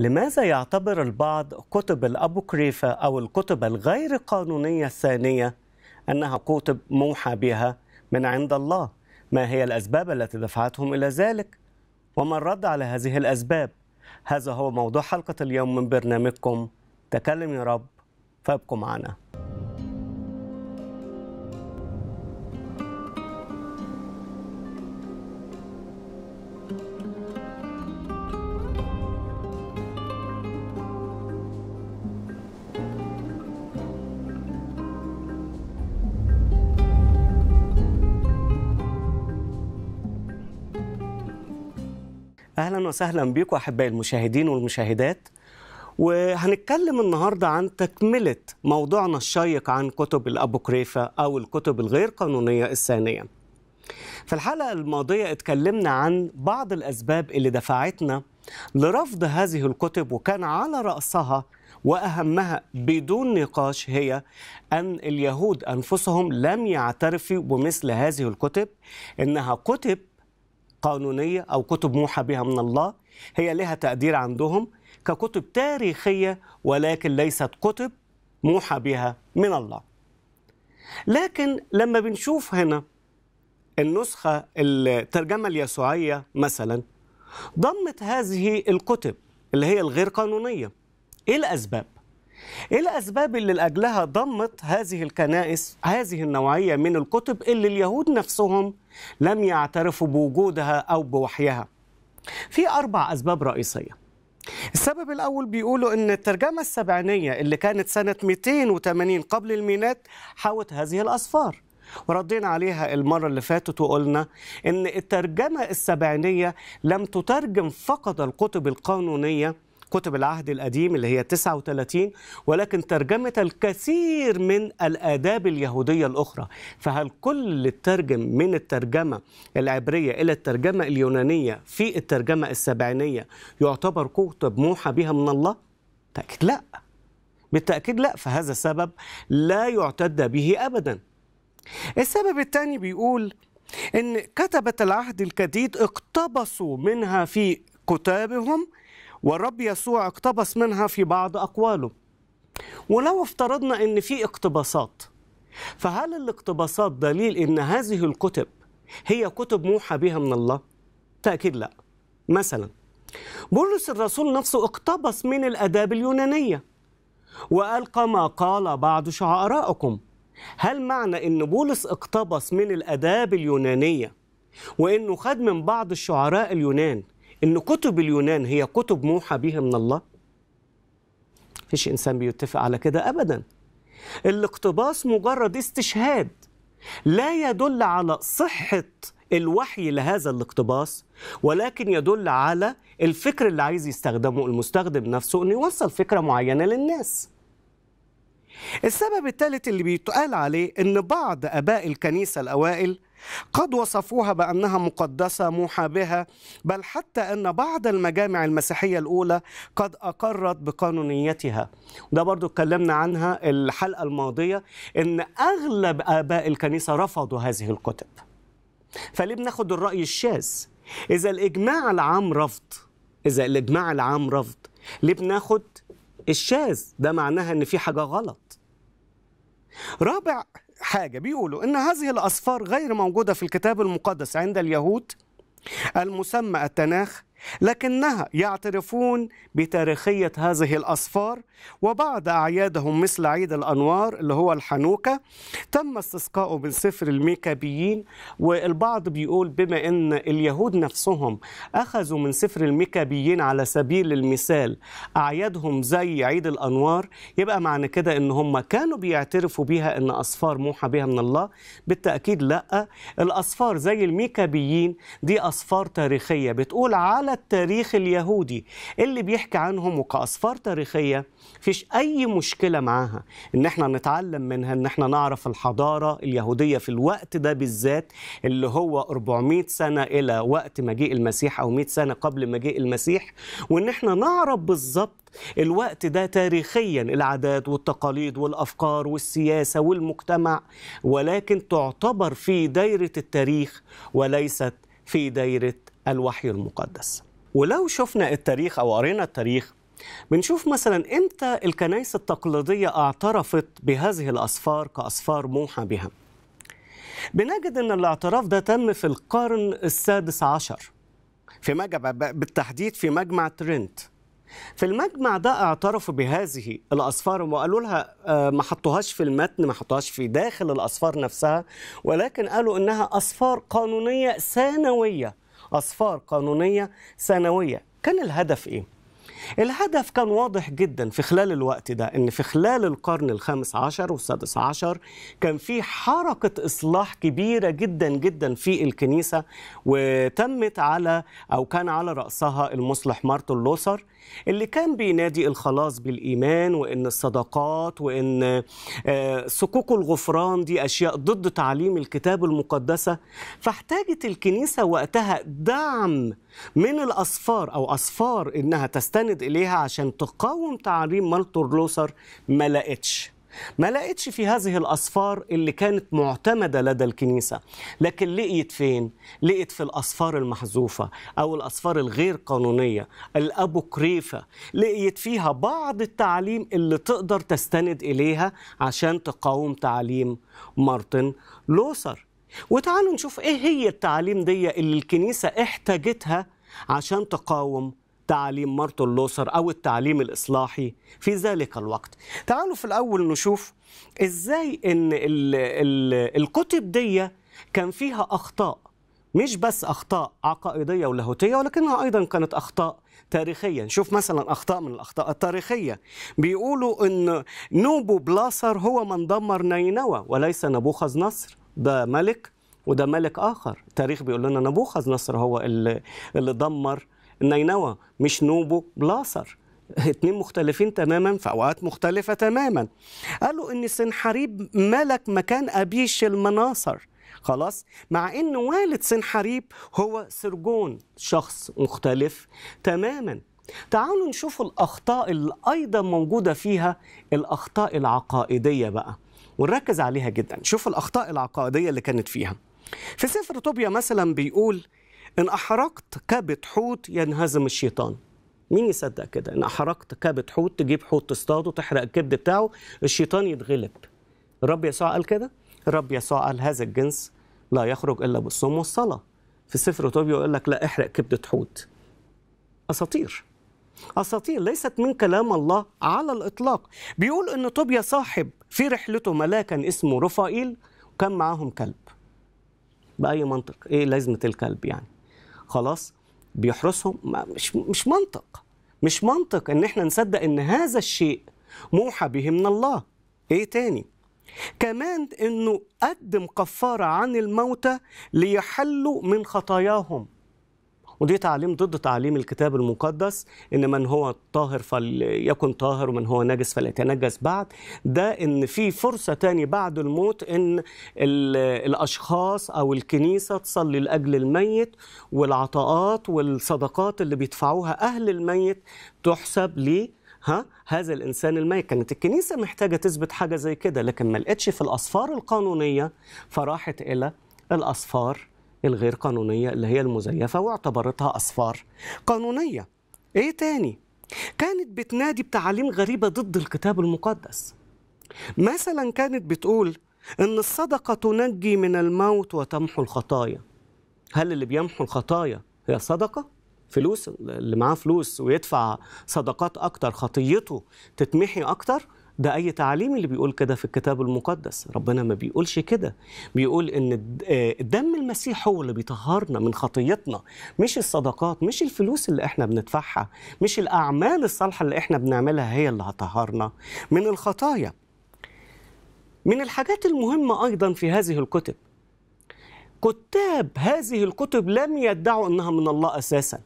لماذا يعتبر البعض كتب الأبوكريفة أو الكتب الغير قانونية الثانية أنها كتب موحى بها من عند الله؟ ما هي الأسباب التي دفعتهم إلى ذلك؟ وما الرد على هذه الأسباب؟ هذا هو موضوع حلقة اليوم من برنامجكم تكلم يا رب فابقوا معنا اهلا وسهلا بيكم احبائي المشاهدين والمشاهدات وهنتكلم النهارده عن تكمله موضوعنا الشيق عن كتب الابوكريفه او الكتب الغير قانونيه الثانيه في الحلقه الماضيه اتكلمنا عن بعض الاسباب اللي دفعتنا لرفض هذه الكتب وكان على راسها واهمها بدون نقاش هي ان اليهود انفسهم لم يعترفوا بمثل هذه الكتب انها كتب قانونية أو كتب موحى بها من الله هي لها تقدير عندهم ككتب تاريخية ولكن ليست كتب موحى بها من الله لكن لما بنشوف هنا النسخة الترجمة اليسوعية مثلا ضمت هذه الكتب اللي هي الغير قانونية إيه الأسباب؟ ايه الاسباب اللي لاجلها ضمت هذه الكنائس هذه النوعيه من الكتب اللي اليهود نفسهم لم يعترفوا بوجودها او بوحيها في اربع اسباب رئيسيه السبب الأول بيقولوا أن الترجمة السبعينية اللي كانت سنة 280 قبل الميلاد حوت هذه الأسفار وردينا عليها المرة اللي فاتت وقلنا أن الترجمة السبعينية لم تترجم فقط الكتب القانونية كتب العهد القديم اللي هي 39 ولكن ترجمة الكثير من الآداب اليهودية الأخرى فهل كل اللي ترجم من الترجمة العبرية إلى الترجمة اليونانية في الترجمة السبعينية يعتبر كتب موحى بها من الله؟ تأكيد لا بالتأكيد لا فهذا السبب لا يعتد به أبدا السبب الثاني بيقول إن كتبة العهد الجديد اقتبسوا منها في كتابهم والرب يسوع اقتبس منها في بعض أقواله ولو افترضنا أن في اقتباسات فهل الاقتباسات دليل أن هذه الكتب هي كتب موحى بها من الله؟ تأكيد لا مثلا بولس الرسول نفسه اقتبس من الآداب اليونانية وقال كما قال بعض شعرائكم هل معنى أن بولس اقتبس من الآداب اليونانية وأنه خد من بعض الشعراء اليونان ان كتب اليونان هي كتب موحى بها من الله فيش انسان بيتفق على كده ابدا الاقتباس مجرد استشهاد لا يدل على صحه الوحي لهذا الاقتباس ولكن يدل على الفكر اللي عايز يستخدمه المستخدم نفسه انه يوصل فكره معينه للناس السبب الثالث اللي بيتقال عليه ان بعض اباء الكنيسه الاوائل قد وصفوها بانها مقدسه محابهه بل حتى ان بعض المجامع المسيحيه الاولى قد اقرت بقانونيتها وده برضو اتكلمنا عنها الحلقه الماضيه ان اغلب اباء الكنيسه رفضوا هذه الكتب فليه بناخد الراي الشاذ اذا الاجماع العام رفض اذا الاجماع العام رفض ليه بناخد الشاذ ده معناها ان في حاجه غلط رابع حاجة بيقولوا إن هذه الأسفار غير موجودة في الكتاب المقدس عند اليهود المسمى التناخ لكنها يعترفون بتاريخية هذه الأصفار وبعد أعيادهم مثل عيد الأنوار اللي هو الحنوكة تم استسقاؤه من سفر الميكابيين والبعض بيقول بما أن اليهود نفسهم أخذوا من سفر الميكابيين على سبيل المثال أعيادهم زي عيد الأنوار يبقى معنى كده أن هم كانوا بيعترفوا بها أن أصفار موحى بها من الله بالتأكيد لا الأصفار زي الميكابيين دي أصفار تاريخية بتقول على على التاريخ اليهودي اللي بيحكي عنهم وكأسفار تاريخية فيش أي مشكلة معاها إن احنا نتعلم منها إن احنا نعرف الحضارة اليهودية في الوقت ده بالذات اللي هو 400 سنة إلى وقت مجيء المسيح أو 100 سنة قبل مجيء المسيح وإن احنا نعرف بالظبط الوقت ده تاريخيا العادات والتقاليد والافكار والسياسه والمجتمع ولكن تعتبر في دايره التاريخ وليست في دايره الوحي المقدس ولو شفنا التاريخ أو قرينا التاريخ بنشوف مثلا إمتى الكنائس التقليدية اعترفت بهذه الأسفار كأسفار موحى بها بنجد أن الاعتراف ده تم في القرن السادس عشر في مجمع بالتحديد في مجمع ترينت في المجمع ده اعترفوا بهذه الاسفار وقالوا لها آه، ما حطوهاش في المتن ما حطوهاش في داخل الاسفار نفسها ولكن قالوا انها اسفار قانونيه ثانويه أصفار قانونية سنوية كان الهدف إيه؟ الهدف كان واضح جدا في خلال الوقت ده ان في خلال القرن الخامس عشر والسادس عشر كان في حركه اصلاح كبيره جدا جدا في الكنيسه وتمت على او كان على راسها المصلح مارتن لوثر اللي كان بينادي الخلاص بالايمان وان الصدقات وان صكوك آه، الغفران دي اشياء ضد تعليم الكتاب المقدسه فاحتاجت الكنيسه وقتها دعم من الاصفار او اصفار انها تستند بتستند اليها عشان تقاوم تعريم مارتن لوثر ما لقتش ما لقتش في هذه الأسفار اللي كانت معتمدة لدى الكنيسة لكن لقيت فين؟ لقيت في الأسفار المحذوفة أو الأسفار الغير قانونية الأبوكريفة لقيت فيها بعض التعليم اللي تقدر تستند إليها عشان تقاوم تعليم مارتن لوثر وتعالوا نشوف إيه هي التعليم دي اللي الكنيسة احتاجتها عشان تقاوم تعليم مارتن لوثر أو التعليم الإصلاحي في ذلك الوقت تعالوا في الأول نشوف إزاي إن الـ الـ الكتب دي كان فيها أخطاء مش بس أخطاء عقائدية ولاهوتية ولكنها أيضا كانت أخطاء تاريخية نشوف مثلا أخطاء من الأخطاء التاريخية بيقولوا أن نوبو بلاصر هو من دمر نينوى وليس نبوخذ نصر ده ملك وده ملك آخر التاريخ بيقول لنا نبوخذ نصر هو اللي دمر النينوى مش نوبو بلاصر اتنين مختلفين تماما في اوقات مختلفه تماما قالوا ان سنحريب ملك مكان ابيش المناصر خلاص مع ان والد سنحريب هو سرجون شخص مختلف تماما تعالوا نشوف الاخطاء اللي ايضا موجوده فيها الاخطاء العقائديه بقى ونركز عليها جدا شوف الاخطاء العقائديه اللي كانت فيها في سفر طوبيا مثلا بيقول إن أحرقت كبت حوت ينهزم الشيطان مين يصدق كده إن أحرقت كبت حوت تجيب حوت تصطاده تحرق الكبد بتاعه الشيطان يتغلب الرب يسوع قال كده الرب يسوع قال هذا الجنس لا يخرج إلا بالصوم والصلاة في سفر طوبيا يقول لك لا احرق كبدة حوت أساطير أساطير ليست من كلام الله على الإطلاق بيقول إن طوبيا صاحب في رحلته ملاكا اسمه رفائيل وكان معاهم كلب بأي منطق إيه لازمة الكلب يعني خلاص بيحرسهم مش مش منطق مش منطق ان احنا نصدق ان هذا الشيء موحى به من الله ايه تاني كمان انه قدم كفاره عن الموتى ليحلوا من خطاياهم ودي تعليم ضد تعليم الكتاب المقدس ان من هو طاهر فليكن طاهر ومن هو نجس فليتنجس بعد ده ان في فرصه تاني بعد الموت ان الاشخاص او الكنيسه تصلي لاجل الميت والعطاءات والصدقات اللي بيدفعوها اهل الميت تحسب ل ها هذا الانسان الميت كانت الكنيسه محتاجه تثبت حاجه زي كده لكن ما لقتش في الاصفار القانونيه فراحت الى الاصفار الغير قانونية اللي هي المزيفة واعتبرتها أصفار قانونية إيه تاني؟ كانت بتنادي بتعاليم غريبة ضد الكتاب المقدس مثلا كانت بتقول إن الصدقة تنجي من الموت وتمحو الخطايا هل اللي بيمحو الخطايا هي صدقة؟ فلوس اللي معاه فلوس ويدفع صدقات أكتر خطيته تتمحي أكتر ده اي تعليم اللي بيقول كده في الكتاب المقدس ربنا ما بيقولش كده بيقول ان آه، دم المسيح هو اللي بيطهرنا من خطيتنا مش الصدقات مش الفلوس اللي احنا بندفعها مش الاعمال الصالحه اللي احنا بنعملها هي اللي هتطهرنا من الخطايا من الحاجات المهمه ايضا في هذه الكتب كتاب هذه الكتب لم يدعوا انها من الله اساسا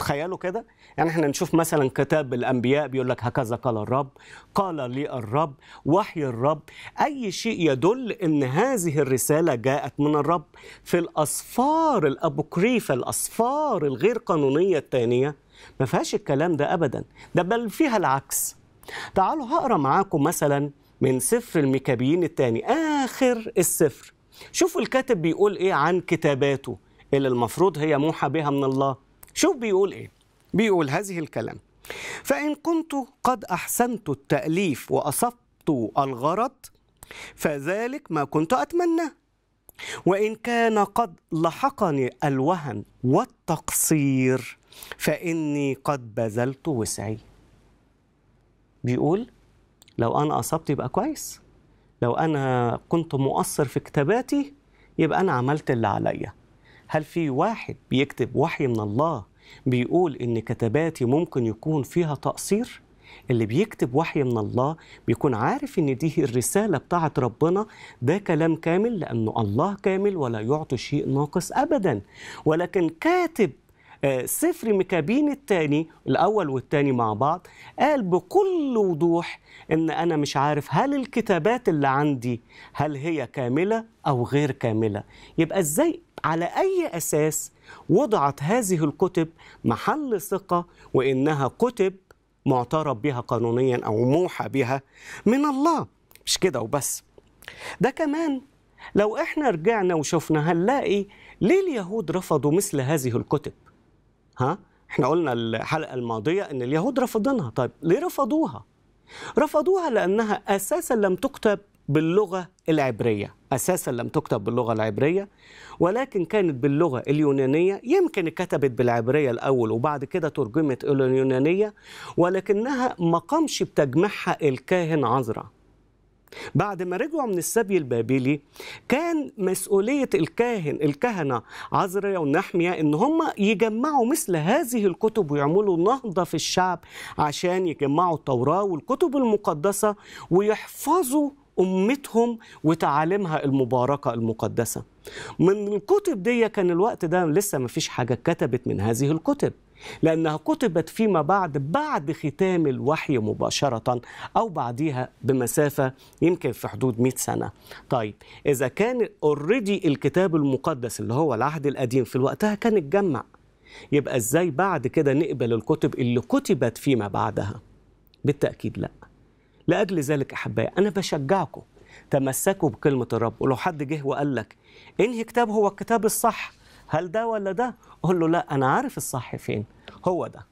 تخيلوا كده يعني احنا نشوف مثلا كتاب الانبياء بيقول لك هكذا قال الرب قال لي الرب وحي الرب اي شيء يدل ان هذه الرساله جاءت من الرب في الاسفار الابوكريفه الاسفار الغير قانونيه الثانيه ما فيهاش الكلام ده ابدا ده بل فيها العكس تعالوا هقرا معاكم مثلا من سفر الميكابيين الثاني اخر السفر شوفوا الكاتب بيقول ايه عن كتاباته اللي المفروض هي موحى بها من الله شوف بيقول إيه بيقول هذه الكلام فإن كنت قد أحسنت التأليف وأصبت الغرض فذلك ما كنت أتمناه وإن كان قد لحقني الوهن والتقصير فإني قد بذلت وسعي بيقول لو أنا أصبت يبقى كويس لو أنا كنت مؤثر في كتاباتي يبقى أنا عملت اللي عليا هل في واحد بيكتب وحي من الله بيقول ان كتباتي ممكن يكون فيها تقصير اللي بيكتب وحي من الله بيكون عارف ان دي الرساله بتاعه ربنا ده كلام كامل لانه الله كامل ولا يعطي شيء ناقص ابدا ولكن كاتب صفر مكابين الثاني الاول والثاني مع بعض قال بكل وضوح ان انا مش عارف هل الكتابات اللي عندي هل هي كامله او غير كامله يبقى ازاي على اي اساس وضعت هذه الكتب محل ثقه وانها كتب معترف بها قانونيا او موحى بها من الله مش كده وبس ده كمان لو احنا رجعنا وشفنا هنلاقي ليه اليهود رفضوا مثل هذه الكتب ها احنا قلنا الحلقه الماضيه ان اليهود رفضنها طيب ليه رفضوها رفضوها لانها اساسا لم تكتب باللغه العبريه اساسا لم تكتب باللغه العبريه ولكن كانت باللغه اليونانيه يمكن اتكتبت بالعبريه الاول وبعد كده ترجمت الى اليونانيه ولكنها ما قامش بتجميعها الكاهن عذراء بعد ما رجعوا من السبي البابلي كان مسؤولية الكاهن الكهنة عزريا ونحميا إن هم يجمعوا مثل هذه الكتب ويعملوا نهضة في الشعب عشان يجمعوا التوراة والكتب المقدسة ويحفظوا أمتهم وتعاليمها المباركة المقدسة من الكتب دي كان الوقت ده لسه ما فيش حاجة كتبت من هذه الكتب لأنها كتبت فيما بعد بعد ختام الوحي مباشرة أو بعديها بمسافة يمكن في حدود 100 سنة طيب إذا كان اوريدي الكتاب المقدس اللي هو العهد القديم في وقتها كان اتجمع يبقى إزاي بعد كده نقبل الكتب اللي كتبت فيما بعدها بالتأكيد لأ لاجل ذلك احبائي انا بشجعكم تمسكوا بكلمه الرب ولو حد جه وقال لك انهي كتاب هو الكتاب الصح هل ده ولا ده قول له لا انا عارف الصح فين هو ده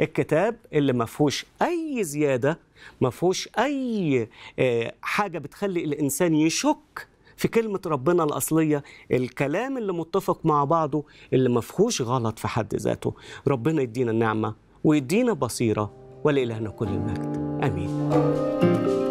الكتاب اللي ما فيهوش اي زياده ما فيهوش اي آه، حاجه بتخلي الانسان يشك في كلمة ربنا الأصلية الكلام اللي متفق مع بعضه اللي مفهوش غلط في حد ذاته ربنا يدينا النعمة ويدينا بصيرة ولإلهنا كل المجد آمين